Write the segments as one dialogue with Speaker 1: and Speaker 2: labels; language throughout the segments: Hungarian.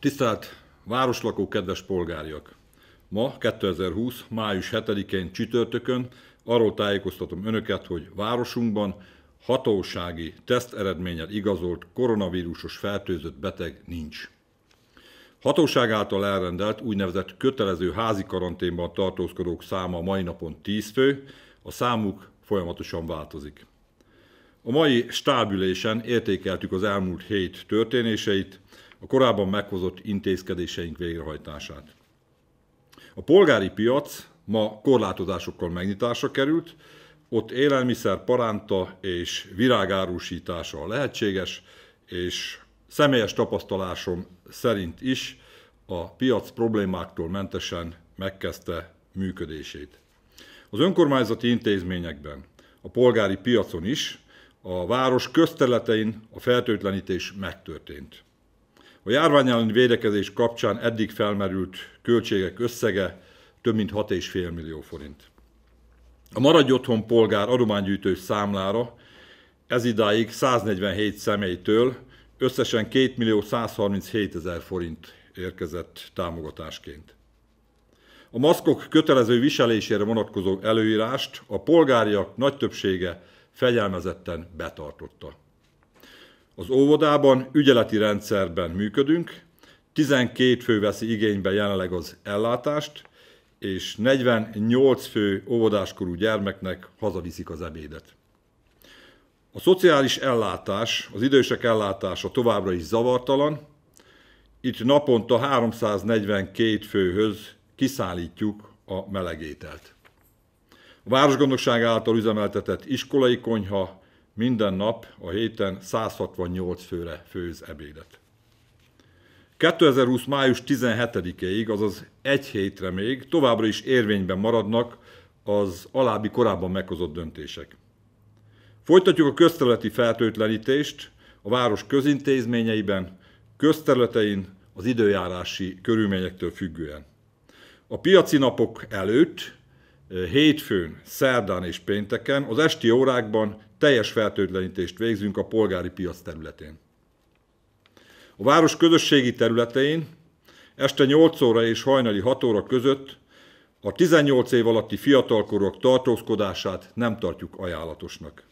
Speaker 1: Tisztelt városlakó, kedves polgárjak! Ma, 2020. május 7-én csütörtökön arról tájékoztatom Önöket, hogy városunkban hatósági teszt eredménnyel igazolt koronavírusos fertőzött beteg nincs. Hatóság által elrendelt úgynevezett kötelező házi karanténban tartózkodók száma mai napon 10 fő, a számuk folyamatosan változik. A mai stábülésen értékeltük az elmúlt hét történéseit, a korábban meghozott intézkedéseink végrehajtását. A polgári piac ma korlátozásokkal megnyitásra került, ott élelmiszer, paránta és virágárusítása lehetséges, és személyes tapasztalásom szerint is a piac problémáktól mentesen megkezdte működését. Az önkormányzati intézményekben, a polgári piacon is, a város közterületein a fertőtlenítés megtörtént. A járvány elleni védekezés kapcsán eddig felmerült költségek összege több mint 6,5 millió forint. A Maradj Otthon polgár adománygyűjtő számlára ez idáig 147 személytől összesen 2 millió 137 ezer forint érkezett támogatásként. A maszkok kötelező viselésére vonatkozó előírást a polgáriak nagy többsége fegyelmezetten betartotta. Az óvodában ügyeleti rendszerben működünk, 12 fő veszi igénybe jelenleg az ellátást, és 48 fő óvodáskorú gyermeknek hazaviszik az ebédet. A szociális ellátás, az idősek ellátása továbbra is zavartalan. Itt naponta 342 főhöz kiszállítjuk a melegételt. A Városgondosság által üzemeltetett iskolai konyha minden nap a héten 168 főre főz ebédet. 2020. május 17-ig, azaz egy hétre még továbbra is érvényben maradnak az alábbi korábban meghozott döntések. Folytatjuk a közterületi feltöltlenítést a város közintézményeiben, közterületein az időjárási körülményektől függően. A piaci napok előtt, hétfőn, szerdán és pénteken az esti órákban teljes fertőtlenítést végzünk a polgári piac területén. A város közösségi területein este 8 óra és hajnali 6 óra között a 18 év alatti fiatalkorok tartózkodását nem tartjuk ajánlatosnak.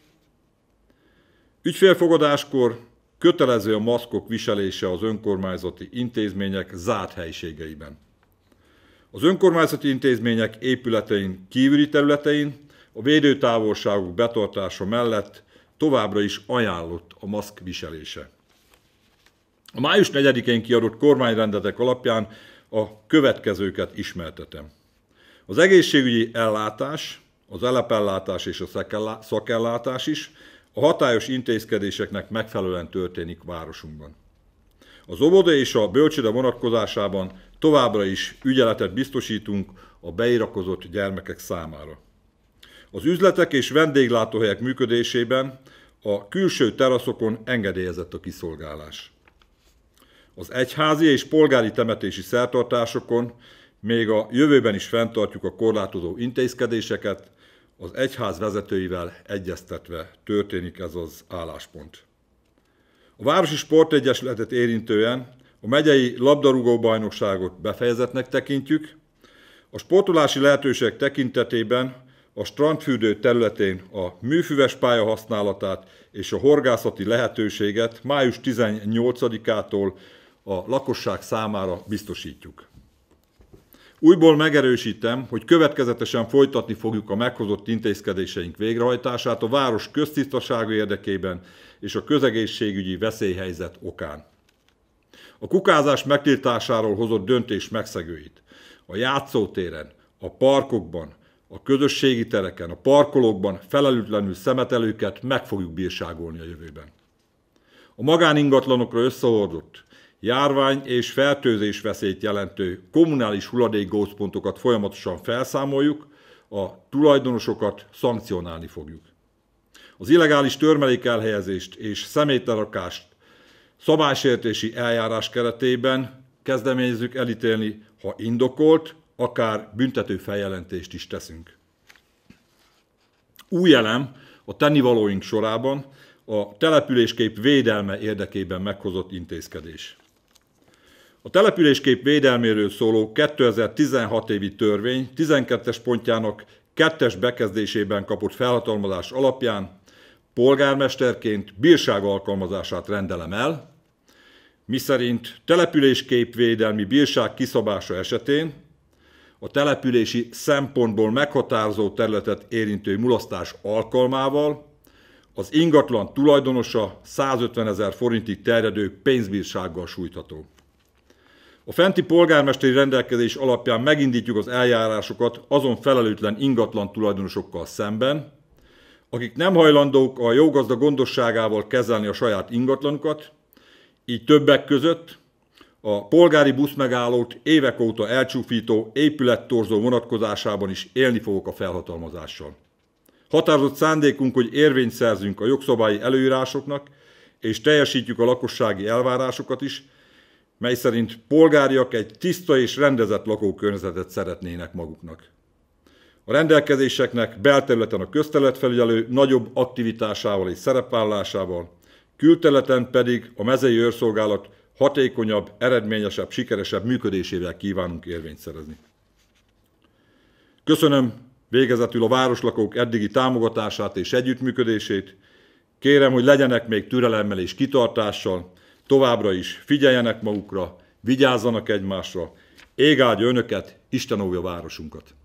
Speaker 1: Ügyfélfogadáskor kötelező a maszkok viselése az önkormányzati intézmények zárt helyiségeiben. Az önkormányzati intézmények épületein kívüli területein a védőtávolságok betartása mellett továbbra is ajánlott a maszk viselése. A május 4-én kiadott kormányrendetek alapján a következőket ismertetem. Az egészségügyi ellátás, az elepellátás és a szakellátás is a hatályos intézkedéseknek megfelelően történik városunkban. Az óvoda és a bölcsőde vonatkozásában továbbra is ügyeletet biztosítunk a beirakozott gyermekek számára. Az üzletek és vendéglátóhelyek működésében a külső teraszokon engedélyezett a kiszolgálás. Az egyházi és polgári temetési szertartásokon még a jövőben is fenntartjuk a korlátozó intézkedéseket, az egyház vezetőivel egyeztetve történik ez az álláspont. A Városi Sportegyesületet érintően a megyei labdarúgó bajnokságot befejezetnek tekintjük, a sportolási lehetőségek tekintetében a strandfürdő területén a műfüves pálya használatát és a horgászati lehetőséget május 18-ától a lakosság számára biztosítjuk. Újból megerősítem, hogy következetesen folytatni fogjuk a meghozott intézkedéseink végrehajtását a város köztisztasága érdekében és a közegészségügyi veszélyhelyzet okán. A kukázás megtiltásáról hozott döntés megszegőit a játszótéren, a parkokban, a közösségi tereken, a parkolókban felelőtlenül szemetelőket meg fogjuk bírságolni a jövőben. A magáningatlanokra összehordott, járvány és fertőzés veszélyt jelentő kommunális hulladékgózpontokat folyamatosan felszámoljuk, a tulajdonosokat szankcionálni fogjuk. Az illegális elhelyezést és szemétlerakást szabálysértési eljárás keretében kezdeményezzük elítélni, ha indokolt, akár büntető feljelentést is teszünk. Új elem a tennivalóink sorában a településkép védelme érdekében meghozott intézkedés. A településkép védelméről szóló 2016 évi törvény 12-es pontjának kettes bekezdésében kapott felhatalmazás alapján polgármesterként bírság alkalmazását rendelem el, miszerint településképvédelmi bírság kiszabása esetén a települési szempontból meghatározó területet érintő mulasztás alkalmával az ingatlan tulajdonosa 150 ezer forintig terjedő pénzbírsággal sújtható. A fenti polgármesteri rendelkezés alapján megindítjuk az eljárásokat azon felelőtlen ingatlan tulajdonosokkal szemben, akik nem hajlandók a jogazda gondosságával kezelni a saját ingatlanukat, így többek között a polgári buszmegállót évek óta elcsúfító épülettorzó vonatkozásában is élni fogok a felhatalmazással. Határozott szándékunk, hogy érvényt szerzünk a jogszabályi előírásoknak, és teljesítjük a lakossági elvárásokat is, mely szerint polgáriak egy tiszta és rendezett lakókörnyezetet szeretnének maguknak. A rendelkezéseknek belterületen a közterületfelügyelő nagyobb aktivitásával és szerepvállásával, külterületen pedig a mezei őrszolgálat hatékonyabb, eredményesebb, sikeresebb működésével kívánunk érvényt szerezni. Köszönöm végezetül a városlakók eddigi támogatását és együttműködését. Kérem, hogy legyenek még türelemmel és kitartással, továbbra is figyeljenek magukra, vigyázzanak egymásra, ég áldja önöket, Isten óvja városunkat!